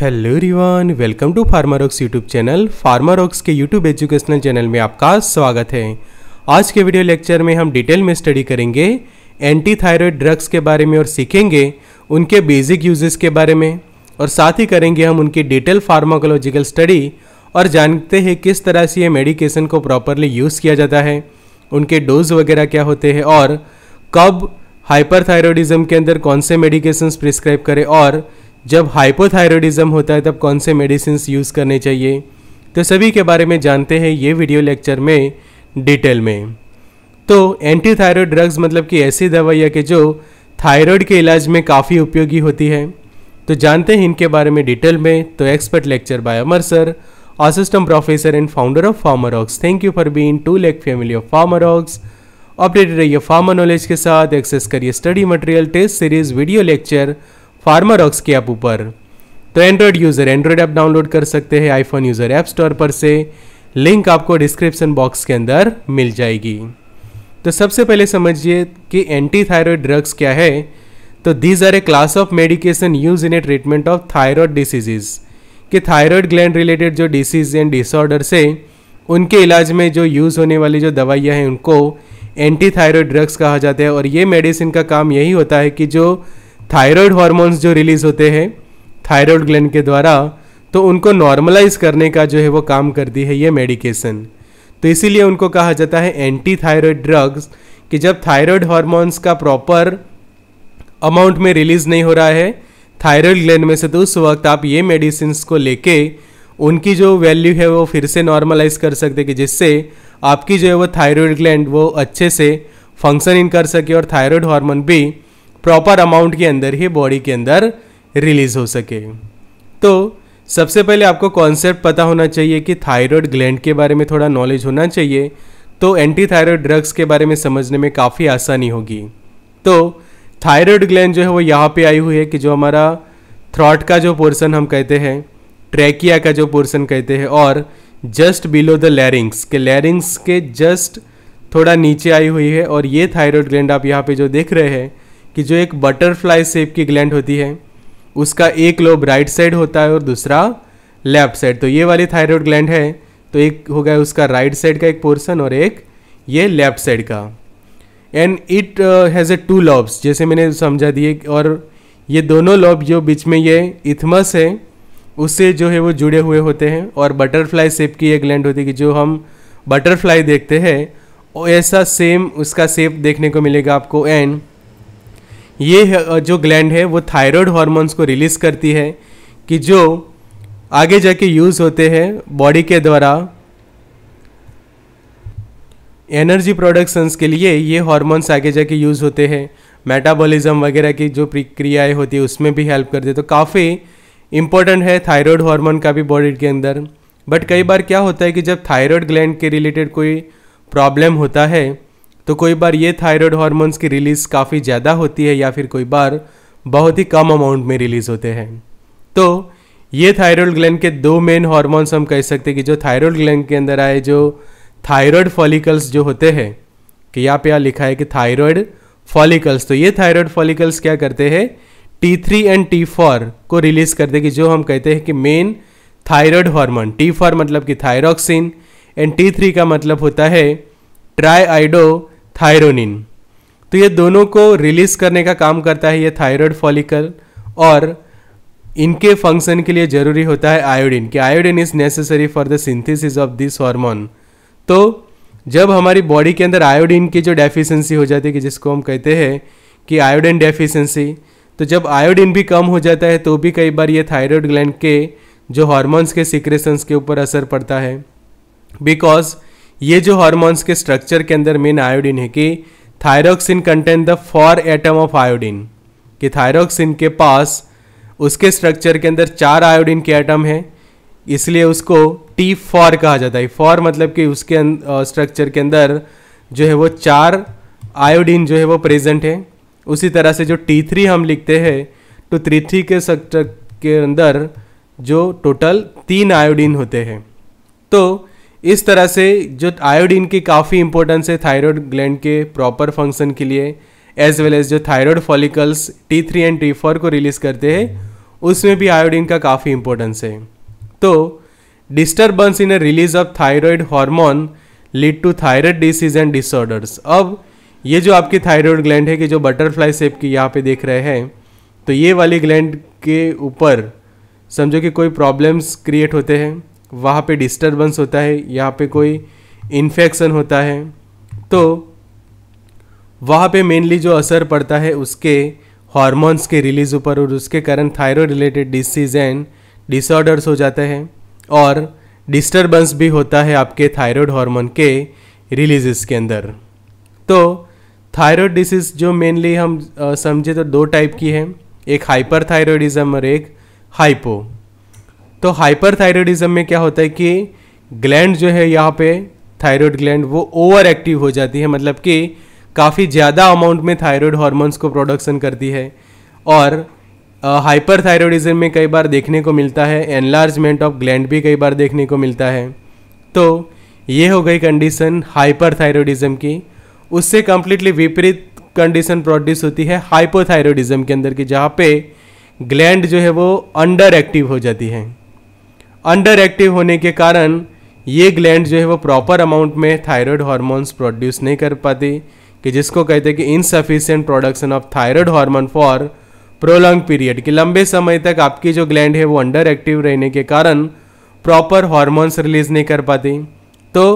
hello रिवान welcome to Pharmarox YouTube channel Pharmarox के YouTube educational channel में आपका स्वागत है आज के वीडियो लेक्चर में हम डिटेल में स्टडी करेंगे एंटी थायरॉयड ड्रग्स के बारे में और सीखेंगे उनके बेसिक यूजेस के बारे में और साथ ही करेंगे हम उनकी डिटेल फार्माकोलॉजिकल स्टडी और जानते हैं किस तरह से ये मेडिकेशन को प्रॉपरली यूज़ किया जाता है उनके डोज वगैरह क्या होते हैं और कब हाइपर के अंदर कौन से मेडिकेशन प्रिस्क्राइब करें और जब हाइपोथायरॉयडिज्म होता है तब कौन से मेडिसिन यूज़ करने चाहिए तो सभी के बारे में जानते हैं ये वीडियो लेक्चर में डिटेल में तो एंटी थायरॉयड ड्रग्स मतलब कि ऐसी दवाइयाँ के जो थायरॉयड के इलाज में काफ़ी उपयोगी होती है तो जानते हैं इनके बारे में डिटेल में तो expert lecture by Amar sir assistant professor and founder of ox thank you for being to lake family of ox updated रहिए फार्मर नॉलेज के साथ एक्सेस करिए study material test series video lecture pharma के app ऊपर तो Android user Android app download कर सकते हैं आईफोन यूज़र ऐप स्टोर पर से लिंक आपको डिस्क्रिप्शन बॉक्स के अंदर मिल जाएगी तो सबसे पहले समझिए कि एंटी थायरॉयड ड्रग्स क्या है तो these are a class of medication use in a treatment of thyroid diseases कि थायरॉयड ग्लैंड रिलेटेड जो डिसीज एंड डिसऑर्डर्स है उनके इलाज में जो यूज़ होने वाली जो दवाइयाँ हैं उनको एंटी थायरॉयड ड्रग्स कहा जाता है और ये मेडिसिन का काम यही होता है कि जो थायराइड हार्मोन्स जो रिलीज होते हैं थायराइड ग्लैंड के द्वारा तो उनको नॉर्मलाइज करने का जो है वो काम करती है ये मेडिकेशन तो इसीलिए उनको कहा जाता है एंटी थायराइड ड्रग्स कि जब थायराइड हार्मोन्स का प्रॉपर अमाउंट में रिलीज़ नहीं हो रहा है थायराइड ग्लैंड में से तो उस वक्त आप ये मेडिसिन को लेके उनकी जो वैल्यू है वो फिर से नॉर्मलाइज कर सकते कि जिससे आपकी जो है वो थायराइड ग्लैंड वो अच्छे से फंक्शन इन कर सके और थायराइड हार्मोन भी प्रॉपर अमाउंट के अंदर ही बॉडी के अंदर रिलीज हो सके तो सबसे पहले आपको कॉन्सेप्ट पता होना चाहिए कि थायराइड ग्लैंड के बारे में थोड़ा नॉलेज होना चाहिए तो एंटी थायराइड ड्रग्स के बारे में समझने में काफ़ी आसानी होगी तो थायराइड ग्लैंड जो है वो यहाँ पे आई हुई है कि जो हमारा थ्रॉट का जो पोर्सन हम कहते हैं ट्रैकिया का जो पोर्सन कहते हैं और जस्ट बिलो द लैरिंग्स के लैरिंग्स के जस्ट थोड़ा नीचे आई हुई है और ये थायराइड ग्लैंड आप यहाँ पे जो देख रहे हैं कि जो एक बटरफ्लाई शेप की ग्लैंड होती है उसका एक लोब राइट साइड होता है और दूसरा लेफ्ट साइड तो ये वाली थायराइड ग्लैंड है तो एक हो गया उसका राइट साइड का एक पोर्सन और एक ये लेफ्ट साइड का and it has a two lobes जैसे मैंने समझा दिए और ये दोनों लॉब जो बीच में ये इथमस है उससे जो है वो जुड़े हुए होते हैं और बटरफ्लाई शेप की एक ग्लैंड होती है कि जो हम बटरफ्लाई देखते हैं ऐसा सेम उसका शेप देखने को मिलेगा आपको एंड ये जो ग्लैंड है वो थायराइड हार्मोन्स को रिलीज करती है कि जो आगे जाके यूज़ होते हैं बॉडी के द्वारा एनर्जी प्रोडक्शंस के लिए ये हार्मोन्स आगे जाके यूज़ होते हैं मेटाबॉलिज्म वगैरह की जो प्रक्रियाएं होती है उसमें भी हेल्प करते तो काफ़ी इम्पोर्टेंट है थायराइड हार्मोन का भी बॉडी के अंदर बट कई बार क्या होता है कि जब थायराइड ग्लैंड के रिलेटेड कोई प्रॉब्लम होता है तो कोई बार ये थायराइड हार्मोन्स की रिलीज़ काफ़ी ज़्यादा होती है या फिर कोई बार बहुत ही कम अमाउंट में रिलीज़ होते हैं तो ये थायराइड ग्लैंड के दो मेन हार्मोन्स हम कह सकते हैं कि जो थायराइड ग्लैंड के अंदर आए जो थायराइड फॉलिकल्स जो होते हैं कि यहाँ पे यहाँ लिखा है कि थायराइड फॉलिकल्स तो ये थायराइड फॉलिकल्स क्या करते हैं T three and T four को रिलीज करते हैं कि जो हम कहते हैं कि main thyroid hormone T four मतलब कि थायरोक्सिन एंड टी थ्री का मतलब होता है ट्राई आइडो थायरोनिन तो ये दोनों को रिलीज करने का काम करता है ये थायरॉयड फॉलिकल और इनके फंक्शन के लिए ज़रूरी होता है आयोडीन कि iodine is necessary for the synthesis of this hormone तो जब हमारी बॉडी के अंदर आयोडीन की जो डेफिशिएंसी हो जाती है कि जिसको हम कहते हैं कि आयोडीन डेफिशिएंसी तो जब आयोडीन भी कम हो जाता है तो भी कई बार ये थायरॉयड ग्लैंड के जो हॉर्मोन्स के सिक्रेशंस के ऊपर असर पड़ता है बिकॉज ये जो हॉर्मोन्स के स्ट्रक्चर के अंदर मेन आयोडीन है कि thyroxine contain the four atom of iodine कि थायरोक्सिन के पास उसके स्ट्रक्चर के अंदर चार आयोडीन के एटम हैं इसलिए उसको टी फॉर कहा जाता है फॉर मतलब कि उसके स्ट्रक्चर अं-, के अंदर जो है वो चार आयोडीन जो है वो प्रेजेंट है उसी तरह से जो टी थ्री हम लिखते हैं तो थ्री थ्री के स्ट्रक्चर के अंदर जो टोटल तीन आयोडीन होते हैं तो इस तरह से जो आयोडीन की काफ़ी इंपॉर्टेंस है थायराइड ग्लैंड के प्रॉपर फंक्शन के लिए एज वेल एज जो thyroid follicles T three and T four को रिलीज़ करते हैं उसमें भी आयोडीन का काफ़ी इंपॉर्टेंस है तो disturbance in release of thyroid hormone lead to thyroid disease and disorders अब ये जो आपकी थायराइड ग्लैंड है कि जो बटरफ्लाई शेप की यहाँ पे देख रहे हैं तो ये वाली ग्लैंड के ऊपर समझो कि कोई प्रॉब्लम्स क्रिएट होते हैं वहाँ पे डिस्टरबेंस होता है यहाँ पे कोई इन्फेक्शन होता है तो वहाँ पे मेनली जो असर पड़ता है उसके हार्मोन्स के रिलीज ऊपर और उसके कारण thyroid related disease and disorders हो जाते हैं और डिस्टरबेंस भी होता है आपके थायराइड हार्मोन के रिलीजेस के अंदर तो थायराइड डिसीज जो मेनली हम समझे तो दो टाइप की है एक हाइपर थायरॉयडिज्म और एक हाइपो तो हाइपरथायरॉयडिज्म में क्या होता है कि ग्लैंड जो है यहाँ पे थायरॉयड ग्लैंड वो ओवर एक्टिव हो जाती है मतलब कि काफ़ी ज़्यादा अमाउंट में थायरॉयड हार्मोन्स को प्रोडक्शन करती है और हाइपर थायरॉयडिज्म में कई बार देखने को मिलता है एनलार्जमेंट ऑफ ग्लैंड भी कई बार देखने को मिलता है तो ये हो गई कंडीशन हाइपर थायरॉयडिज्म की उससे कम्प्लीटली विपरीत कंडीशन प्रोड्यूस होती है हाइपोथायरॉयडिज्म के अंदर की जहाँ पे ग्लैंड जो है वो अंडर एक्टिव हो जाती है अंडर एक्टिव होने के कारण ये ग्लैंड जो है वो प्रॉपर अमाउंट में थायराइड हार्मोन्स प्रोड्यूस नहीं कर पाती कि जिसको कहते हैं कि insufficient production of thyroid hormone for prolong period कि लंबे समय तक आपकी जो ग्लैंड है वो अंडर एक्टिव रहने के कारण प्रॉपर हार्मोन्स रिलीज नहीं कर पाती तो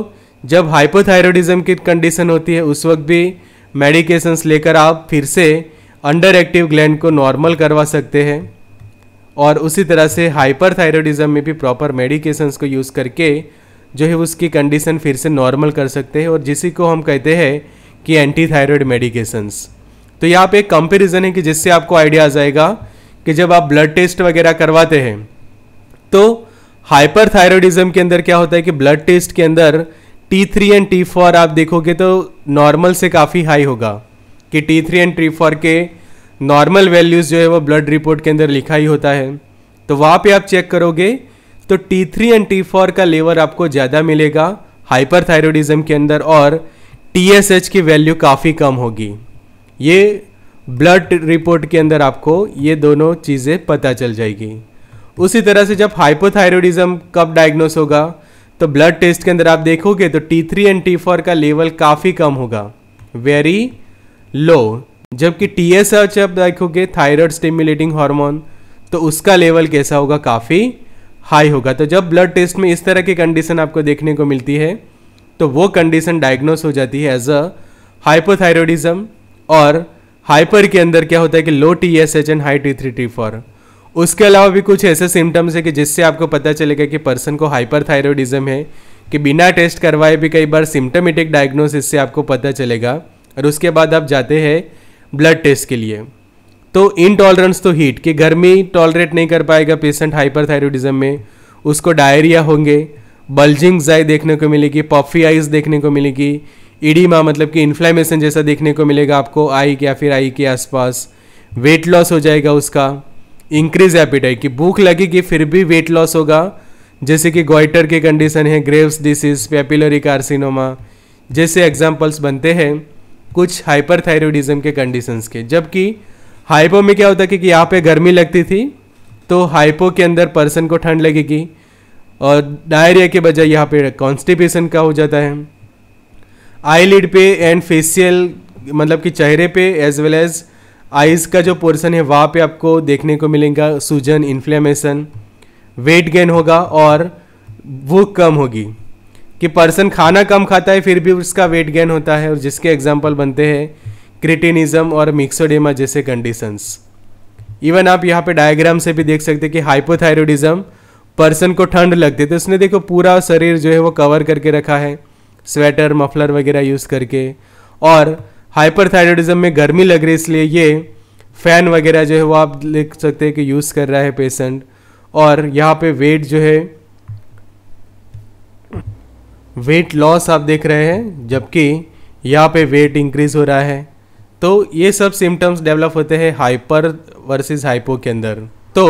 जब हाइपोथायरॉयडिज्म की कंडीशन होती है उस वक्त भी मेडिकेशंस लेकर आप फिर से अंडर एक्टिव ग्लैंड को नॉर्मल करवा सकते हैं और उसी तरह से हाइपर हाइपरथायरॉयडिज्म में भी प्रॉपर मेडिकेशंस को यूज़ करके जो है उसकी कंडीशन फिर से नॉर्मल कर सकते हैं और जिसी को हम कहते हैं कि एंटी थायरॉयड मेडिकेशंस तो यहाँ पे एक कंपेरिजन है कि जिससे आपको आइडिया आ जाएगा कि जब आप ब्लड टेस्ट वगैरह करवाते हैं तो हाइपर थायरोडिज़म के अंदर क्या होता है कि ब्लड टेस्ट के अंदर T three and T four आप देखोगे तो नॉर्मल से काफ़ी हाई होगा कि T three and T four के नॉर्मल वैल्यूज़ जो है वो ब्लड रिपोर्ट के अंदर लिखा ही होता है तो वहाँ पे आप चेक करोगे तो T three and T four का लेवल आपको ज़्यादा मिलेगा हाइपरथायरोडिज्म के अंदर और टी एस एच की वैल्यू काफ़ी कम होगी ये ब्लड रिपोर्ट के अंदर आपको ये दोनों चीज़ें पता चल जाएगी उसी तरह से जब हाइपोथायरोडिज्म कब डायग्नोस होगा तो ब्लड टेस्ट के अंदर आप देखोगे तो T three and T four का लेवल काफ़ी कम होगा वेरी लो जबकि टी एस एच आप देखोगे थायराइड स्टिम्युलेटिंग हार्मोन तो उसका लेवल कैसा होगा काफ़ी हाई होगा तो जब ब्लड टेस्ट में इस तरह की कंडीशन आपको देखने को मिलती है तो वो कंडीशन डायग्नोस हो जाती है एज अ हाइपोथायरॉयडिज्म और हाइपर के अंदर क्या होता है कि low T S H and high T three T four उसके अलावा भी कुछ ऐसे सिम्टम्स है कि जिससे आपको पता चलेगा कि पर्सन को हाइपर थायरॉयडिज्म है कि बिना टेस्ट करवाए भी कई बार सिम्टमेटिक डायग्नोसिस से आपको पता चलेगा और उसके बाद आप जाते हैं ब्लड टेस्ट के लिए तो इनटॉलरेंस तो हीट कि गर्मी टॉलरेट नहीं कर पाएगा पेशेंट हाइपरथायरोडिज्म में उसको डायरिया होंगे बल्जिंग आई देखने को मिलेगी पॉफी आइज देखने को मिलेगी इडीमा मतलब कि इन्फ्लामेशन जैसा देखने को मिलेगा आपको आई या फिर आई के आसपास वेट लॉस हो जाएगा उसका इंक्रीज एपिटाइट कि भूख लगेगी फिर भी वेट लॉस होगा जैसे कि गोइटर के कंडीशन है ग्रेव्स डिसीज पेपिलरी कार्सिनोमा जैसे एग्जाम्पल्स बनते हैं कुछ हाइपरथायरोडिज्म के कंडीशंस के जबकि हाइपो में क्या होता है कि, यहाँ पे गर्मी लगती थी तो हाइपो के अंदर पर्सन को ठंड लगेगी और डायरिया के बजाय यहाँ पे कॉन्स्टिपेशन का हो जाता है आईलिड पे एंड फेशियल मतलब कि चेहरे पे एज वेल एज आइज़ का जो पोर्सन है वहाँ पे आपको देखने को मिलेगा सूजन इन्फ्लेमेशन वेट गेन होगा और भूख कम होगी कि पर्सन खाना कम खाता है फिर भी उसका वेट गेन होता है और जिसके एग्जाम्पल बनते हैं क्रिटिनिज्म और मिक्सोडेमा जैसे कंडीशंस इवन आप यहाँ पे डायग्राम से भी देख सकते हैं कि हाइपोथायरोडिज्म पर्सन को ठंड लगती है तो उसने देखो पूरा शरीर जो है वो कवर करके रखा है स्वेटर मफलर वगैरह यूज़ करके और हाइपरथायरोडिज्म में गर्मी लग रही है इसलिए ये फ़ैन वगैरह जो है वो आप देख सकते हैं कि यूज़ कर रहा है पेशेंट और यहाँ पे वेट जो है वेट लॉस आप देख रहे हैं जबकि यहाँ पे वेट इंक्रीज हो रहा है तो ये सब सिम्टम्स डेवलप होते हैं हाइपर वर्सेस हाइपो के अंदर तो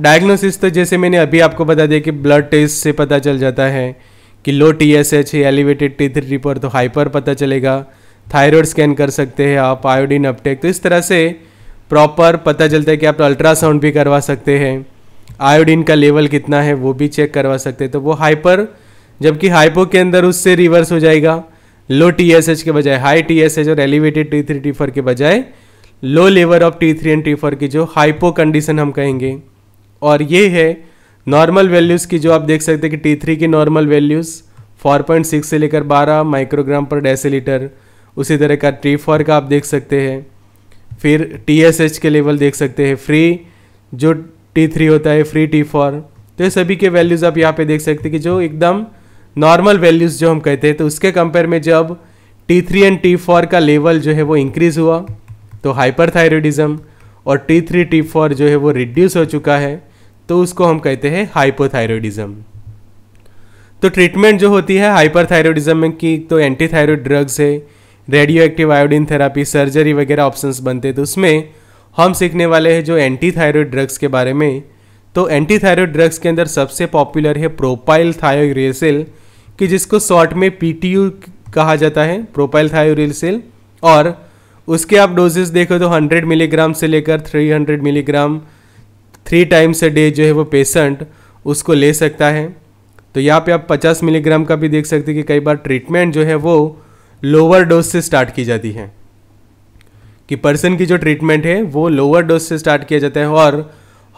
डायग्नोसिस तो जैसे मैंने अभी आपको बता दिया कि ब्लड टेस्ट से पता चल जाता है कि लो टी एस एच है एलिवेटेड टी थ्री पर तो हाइपर पता चलेगा थायराइड स्कैन कर सकते हैं आप आयोडीन अपटेक तो इस तरह से प्रॉपर पता चलता है कि आप अल्ट्रासाउंड भी करवा सकते हैं आयोडीन का लेवल कितना है वो भी चेक करवा सकते हैं तो वो हाइपर जबकि हाइपो के अंदर उससे रिवर्स हो जाएगा लो टी एस एच के बजाय हाई टी एस एच और elevated T three T four के बजाय low level of T three and T four की जो हाइपो कंडीशन हम कहेंगे और ये है नॉर्मल वैल्यूज़ की जो आप देख सकते हैं कि टी थ्री की normal values four point six से लेकर बारह माइक्रोग्राम पर डेसीलीटर उसी तरह का टी फोर का आप देख सकते हैं फिर टी एस एच के लेवल देख सकते हैं फ्री जो टी थ्री होता है फ्री टी फोर तो ये सभी के वैल्यूज़ आप यहाँ पे देख सकते हैं कि जो एकदम नॉर्मल वैल्यूज़ जो हम कहते हैं तो उसके कंपेयर में जब T three and T four का लेवल जो है वो इंक्रीज़ हुआ तो हाइपरथायरॉयडिज्म और टी थ्री टी फोर जो है वो रिड्यूस हो चुका है तो उसको हम कहते हैं हाइपोथायरॉयडिज्म तो ट्रीटमेंट जो होती है हाइपरथायरॉयडिज्म में की तो थायरोड ड्रग्स है radioactive iodine therapy surgery वगैरह ऑप्शंस बनते हैं तो उसमें हम सीखने वाले हैं जो एंटीथायरॉयड ड्रग्स के बारे में तो एंटीथायरॉयड ड्रग्स के अंदर सबसे पॉपुलर है प्रोपाइल थायोग्रेसिल कि जिसको शॉर्ट में पी कहा जाता है प्रोपाइल थायोरिल सेल और उसके आप डोजेस देखो तो 100 मिलीग्राम से लेकर 300 milligram three times a day जो है वो पेशेंट उसको ले सकता है तो यहाँ पे आप 50 मिलीग्राम का भी देख सकते हैं कि कई बार ट्रीटमेंट जो है वो लोअर डोज से स्टार्ट की जाती है कि पर्सन की जो ट्रीटमेंट है वो लोअर डोज से स्टार्ट किया जाता है और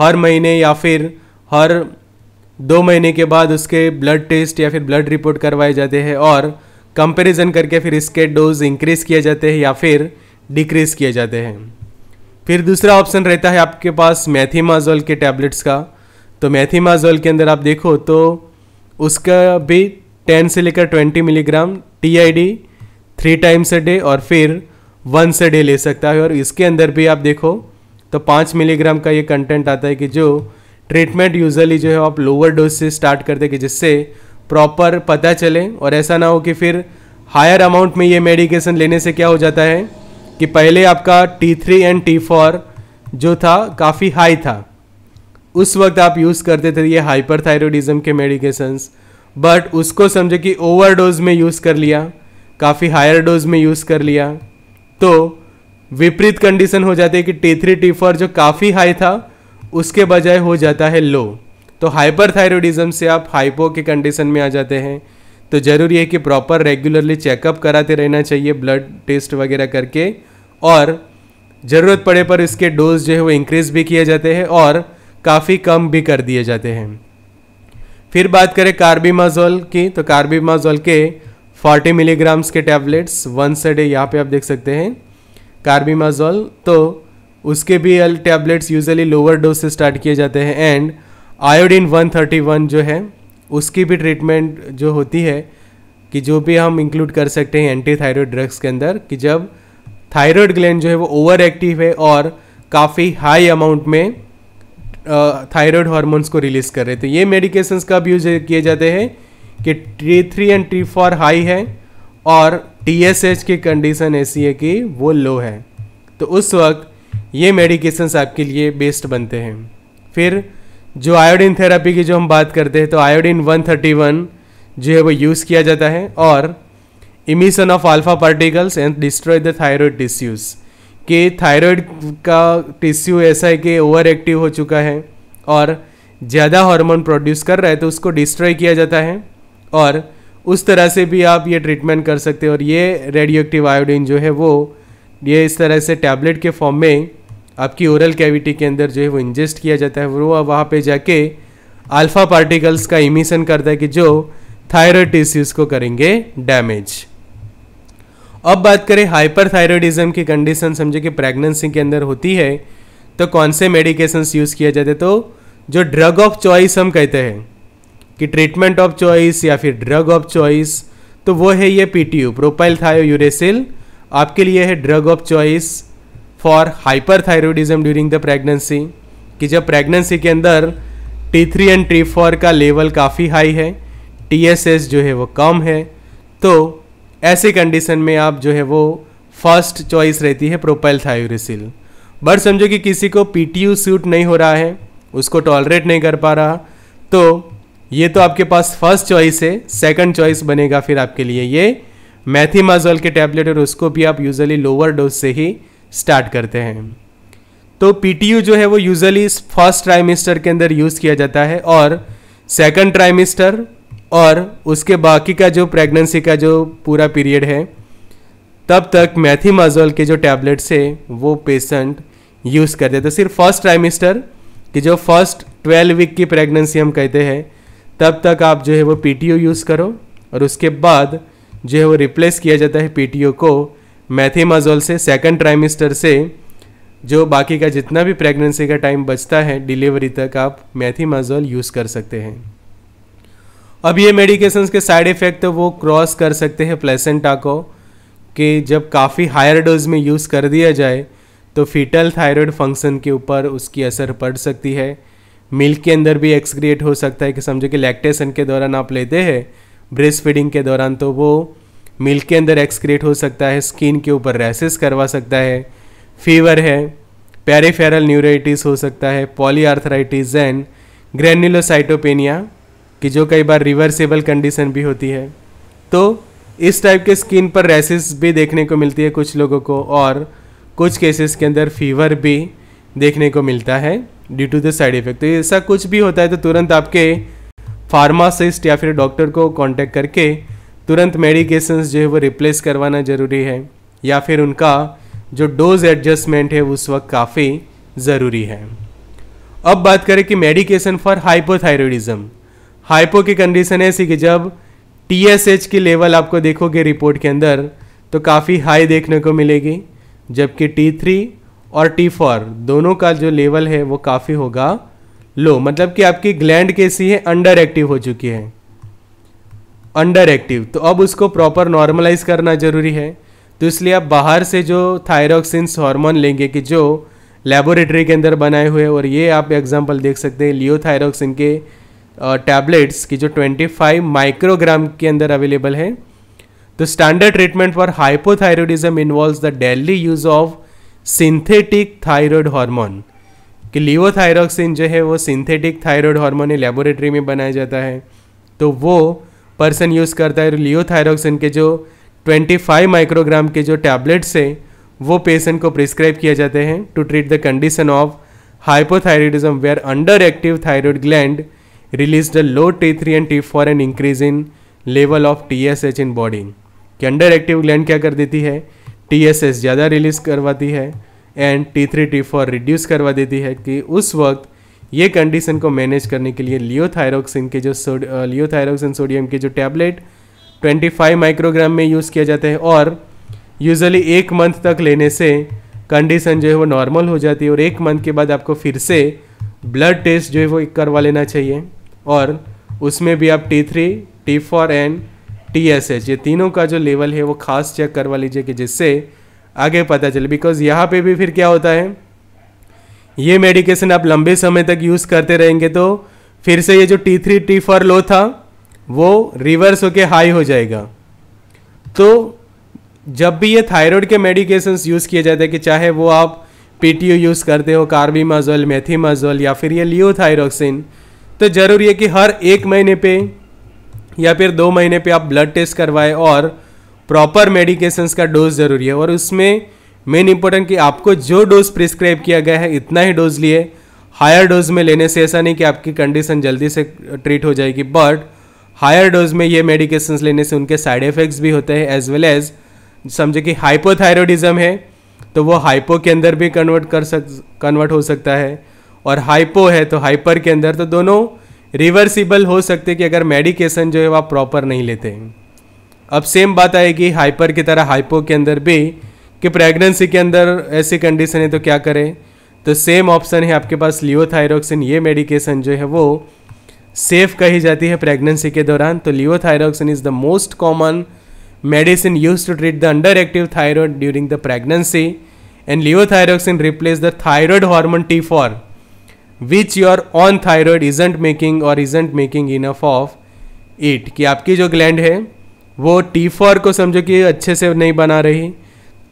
हर महीने या फिर हर दो महीने के बाद उसके ब्लड टेस्ट या फिर ब्लड रिपोर्ट करवाए जाते हैं और कंपैरिजन करके फिर इसके डोज इंक्रीज किए जाते हैं या फिर डिक्रीज किए जाते हैं फिर दूसरा ऑप्शन रहता है आपके पास मैथीमाजोल के टैबलेट्स का तो मैथीमाजोल के अंदर आप देखो तो उसका भी टेन से लेकर twenty milligram T I D three times a day और फिर वंस अ डे ले सकता है और इसके अंदर भी आप देखो तो पाँच मिलीग्राम का ये कंटेंट आता है कि जो ट्रीटमेंट यूजली जो है आप लोअर डोज से स्टार्ट कर कि जिससे प्रॉपर पता चले और ऐसा ना हो कि फिर हायर अमाउंट में ये मेडिकेशन लेने से क्या हो जाता है कि पहले आपका T three and T four जो था काफ़ी हाई था उस वक्त आप यूज़ करते थे ये हाइपर थायरोडिज़म के मेडिकेशंस बट उसको समझे कि ओवर डोज में यूज़ कर लिया काफ़ी हायर डोज में यूज़ कर लिया तो विपरीत कंडीशन हो जाती है कि टी थ्री टी फोर जो काफ़ी हाई था उसके बजाय हो जाता है लो तो हाइपरथायरॉयडिज्म से आप हाइपो के कंडीशन में आ जाते हैं तो ज़रूरी है कि प्रॉपर रेगुलरली चेकअप कराते रहना चाहिए ब्लड टेस्ट वगैरह करके और ज़रूरत पड़े पर इसके डोज जो है वो इंक्रीज़ भी किए जाते हैं और काफ़ी कम भी कर दिए जाते हैं फिर बात करें कार्बीमाजोल की तो कार्बीमाजोल के 40 मिलीग्राम्स के टैबलेट्स वन सडे यहाँ पे आप देख सकते हैं कार्बीमाजोल तो उसके भी L tablets usually lower dose से स्टार्ट किए जाते हैं एंड आयोडीन 131 जो है उसकी भी ट्रीटमेंट जो होती है कि जो भी हम इंक्लूड कर सकते हैं एंटी थायरॉयड ड्रग्स के अंदर कि जब थायरॉयड ग्लैंड जो है वो ओवर एक्टिव है और काफ़ी हाई अमाउंट में थायरॉयड हार्मोन्स को रिलीज़ कर रहे थे तो ये मेडिकेशंस भी यूज किए जाते हैं कि T three and T four high है और टी एस एच की कंडीशन ऐसी है कि वो लो है तो उस वक्त ये मेडिकेशंस आपके लिए बेस्ट बनते हैं फिर जो आयोडीन थेरेपी की जो हम बात करते हैं तो आयोडीन 131 जो है वो यूज़ किया जाता है और emission of alpha particles and destroy the thyroid tissues कि थायरॉयड का टिश्यू ऐसा है कि ओवर एक्टिव हो चुका है और ज़्यादा हार्मोन प्रोड्यूस कर रहा है तो उसको डिस्ट्रॉय किया जाता है और उस तरह से भी आप ये ट्रीटमेंट कर सकते हैं और ये रेडियो एक्टिव आयोडीन जो है वो ये इस तरह से टैबलेट के फॉर्म में आपकी ओरल कैविटी के अंदर जो है वो इंजेस्ट किया जाता है वो वहाँ पे जाके अल्फ़ा पार्टिकल्स का इमिशन करता है कि जो थायराइड टिश्यूज़ को करेंगे डैमेज अब बात करें हाइपर हाइपरथायरॉयडिज्म की कंडीशन समझे कि प्रेगनेंसी के अंदर होती है तो कौन से मेडिकेशंस यूज़ किया जाते तो जो ड्रग ऑफ चॉइस हम कहते हैं कि ट्रीटमेंट ऑफ चॉइस या फिर ड्रग ऑफ चॉइस तो वो है ये पी प्रोपाइल थायो यूरेसिल आपके लिए है drug of choice for hyperthyroidism during the pregnancy कि जब प्रेगनेंसी के अंदर T three and T four का लेवल काफ़ी हाई है टी एस एस जो है वो कम है तो ऐसे कंडीशन में आप जो है वो फर्स्ट चॉइस रहती है प्रोपाइल थायोरिसिल बट समझो कि किसी को पी टी यू सूट नहीं हो रहा है उसको टॉलरेट नहीं कर पा रहा तो ये तो आपके पास फर्स्ट चॉइस है सेकंड चॉइस बनेगा फिर आपके लिए ये मैथीमाजोल के टैबलेट और उसको भी आप यूजली लोअर डोज से ही स्टार्ट करते हैं तो पी जो है वो यूजली फर्स्ट ट्राइमिस्टर के अंदर यूज़ किया जाता है और सेकंड ट्राइमिस्टर और उसके बाकी का जो प्रेगनेंसी का जो पूरा पीरियड है तब तक मैथीमाजोल के जो टैबलेट्स है वो पेशेंट यूज़ करते तो सिर्फ फर्स्ट ट्राइमिस्टर कि जो फर्स्ट ट्वेल्व वीक की प्रेगनेंसी हम कहते हैं तब तक आप जो है वो पी यूज़ करो और उसके बाद जो है वो रिप्लेस किया जाता है पी को मैथीमाजोल से सेकंड ट्राइमिस्टर से जो बाकी का जितना भी प्रेगनेंसी का टाइम बचता है डिलीवरी तक आप मैथीमाजोल यूज़ कर सकते हैं अब ये मेडिकेशंस के साइड इफ़ेक्ट तो वो क्रॉस कर सकते हैं प्लेसेंटा को कि जब काफ़ी हायर डोज में यूज़ कर दिया जाए तो फीटल थायराइड फंक्शन के ऊपर उसकी असर पड़ सकती है मिल्क के अंदर भी एक्सक्रिएट हो सकता है कि समझो कि लैक्टेशन के दौरान आप लेते हैं ब्रेस्ट फीडिंग के दौरान तो वो मिल्क के अंदर एक्स क्रिएट हो सकता है स्किन के ऊपर रैसेस करवा सकता है फीवर है पेरीफेरल न्यूराइटिस हो सकता है पॉलीआर्थराइटिस एंड ग्रेन्यूलोसाइटोपेनिया कि जो कई बार रिवर्सेबल कंडीशन भी होती है तो इस टाइप के स्किन पर रैसेस भी देखने को मिलती है कुछ लोगों को और कुछ केसेस के अंदर फीवर भी देखने को मिलता है due to the side effect तो ऐसा कुछ भी होता है तो तुरंत आपके फार्मासिस्ट या फिर डॉक्टर को कांटेक्ट करके तुरंत मेडिकेशंस जो है वो रिप्लेस करवाना ज़रूरी है या फिर उनका जो डोज एडजस्टमेंट है उस वक्त काफ़ी ज़रूरी है अब बात करें कि मेडिकेशन फॉर हाइपोथायरॉयडिज्म हाइपो की कंडीशन ऐसी कि जब एच की लेवल आपको देखोगे रिपोर्ट के अंदर तो काफ़ी हाई देखने को मिलेगी जबकि टी थ्री और टी फोर दोनों का जो लेवल है वो काफ़ी होगा लो मतलब कि आपकी ग्लैंड कैसी है अंडर एक्टिव हो चुकी है अंडर एक्टिव तो अब उसको प्रॉपर नॉर्मलाइज करना ज़रूरी है तो इसलिए आप बाहर से जो थायरोक्सिन्स हार्मोन लेंगे कि जो लेबोरेटरी के अंदर बनाए हुए और ये आप एग्जांपल देख सकते हैं लियोथायरोक्सिन के टैबलेट्स की जो 25 माइक्रोग्राम के अंदर अवेलेबल है तो standard treatment for hypothyroidism involve the daily use of synthetic thyroid hormone कि लियोथायरोक्सिन जो है वो सिंथेटिक थायरॉयड हार्मोन लेबोरेटरी में बनाया जाता है तो वो पर्सन यूज़ करता है लियोथायरोक्सिन के जो 25 माइक्रोग्राम के जो टैबलेट्स हैं वो पेशेंट को प्रिस्क्राइब किए जाते हैं to treat the condition of hypothyroidism where under active thyroid gland release the low T three and T four and increase in level of T S H in body कि under active gland क्या कर देती है T S S ज़्यादा release करवाती है and T three T four reduce करवा देती है कि उस वक्त ये कंडीशन को मैनेज करने के लिए लियोथायरोक्सिन के जो लियोथायरोक्सिन सोडियम के जो टैबलेट 25 माइक्रोग्राम में यूज़ किया जाता है और यूजली एक मंथ तक लेने से कंडीशन जो है वो नॉर्मल हो जाती है और एक मंथ के बाद आपको फिर से ब्लड टेस्ट जो है वो करवा लेना चाहिए और उसमें भी आप T three T four and T S H ये तीनों का जो लेवल है वो खास चेक करवा लीजिए कि जिससे आगे पता चले बिकॉज यहाँ पे भी फिर क्या होता है ये मेडिकेशन आप लंबे समय तक यूज़ करते रहेंगे तो फिर से ये जो T three T four low था वो रिवर्स होके हाई हो जाएगा तो जब भी ये थायराइड के मेडिकेशंस यूज़ किए जाते हैं कि चाहे वो आप पी टी यू यूज़ करते हो मेथी मेथीमाजोल या फिर ये थायरोक्सिन तो ज़रूरी है कि हर एक महीने पे या फिर दो महीने पे आप ब्लड टेस्ट करवाएं और प्रॉपर मेडिकेशंस का डोज ज़रूरी है और उसमें मेन इंपॉर्टेंट कि आपको जो डोज प्रिस्क्राइब किया गया है इतना ही डोज लिए हायर डोज में लेने से ऐसा नहीं कि आपकी कंडीशन जल्दी से ट्रीट हो जाएगी बट हायर डोज में ये मेडिकेशंस लेने से उनके साइड इफ़ेक्ट्स भी होते हैं एज वेल एज समझे कि हाइपोथायरोडिज्म है तो वो हाइपो के अंदर भी कन्वर्ट कर सक कन्वर्ट हो सकता है और हाइपो है तो हाइपर के अंदर तो दोनों रिवर्सिबल हो सकते कि अगर मेडिकेशन जो है वह प्रॉपर नहीं लेते अब सेम बात आएगी हाइपर की तरह हाइपो के अंदर भी कि प्रेगनेंसी के अंदर ऐसी कंडीशन है तो क्या करें तो सेम ऑप्शन है आपके पास लियोथायरोक्सिन ये मेडिकेशन जो है वो सेफ कही जाती है प्रेगनेंसी के दौरान तो levothyroxine is the most common medicine use to treat the under active thyroid during the pregnancy and levothyroxine replace the thyroid hormone T four which your own thyroid isn't making और isn't making enough of it कि आपकी जो gland है वो T for को समझो कि अच्छे से नहीं बना रही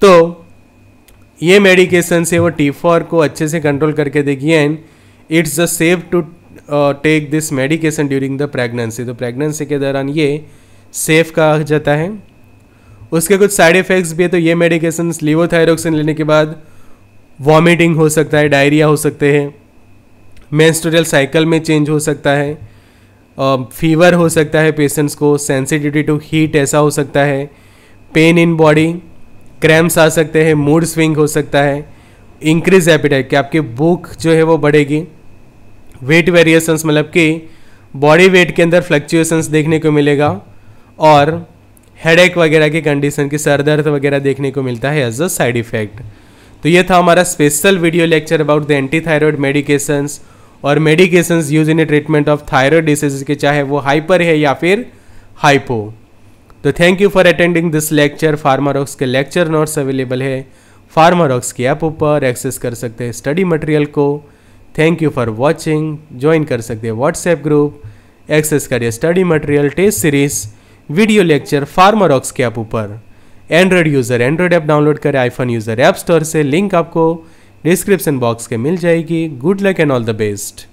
तो ये मेडिकेशन से वो टी फोर को अच्छे से कंट्रोल करके देखिए and it's the safe to take this medication during the pregnancy तो प्रेगनेंसी के दौरान ये सेफ कहा जाता है उसके कुछ साइड इफ़ेक्ट्स भी है तो ये मेडिकेशन लिवोथायरोक्सिन लेने के बाद वॉमिटिंग हो सकता है डायरिया हो सकते हैं मेंस्ट्रुअल साइकिल में चेंज हो सकता है फीवर um, हो सकता है पेशेंट्स को सेंसिटिविटी टू हीट ऐसा हो सकता है पेन इन बॉडी क्रैम्स आ सकते हैं मूड स्विंग हो सकता है इंक्रीज एपिटाइट कि आपकी भूख जो है वो बढ़ेगी वेट वेरिएशंस मतलब कि बॉडी वेट के अंदर फ्लक्चुएशंस देखने को मिलेगा और हेडेक वगैरह की कंडीशन की सर दर्द वगैरह देखने को मिलता है एज अ साइड इफेक्ट तो ये था हमारा special video lecture about the anti thyroid medications और medications use in treatment of thyroid disease के चाहे वो हाइपर है या फिर हाइपो तो thank you for attending this lecture Pharmarox के लेक्चर नोट्स अवेलेबल है फार्मारॉक्स की ऐप ऊपर एक्सेस कर सकते हैं स्टडी मटेरियल को thank you for watching join कर सकते हैं व्हाट्सएप ग्रुप एक्सेस करिए study material test series video lecture Pharmarox के ऐप ऊपर Android user Android app download करें आईफोन यूज़र ऐप स्टोर से लिंक आपको डिस्क्रिप्शन बॉक्स के मिल जाएगी good luck and all the best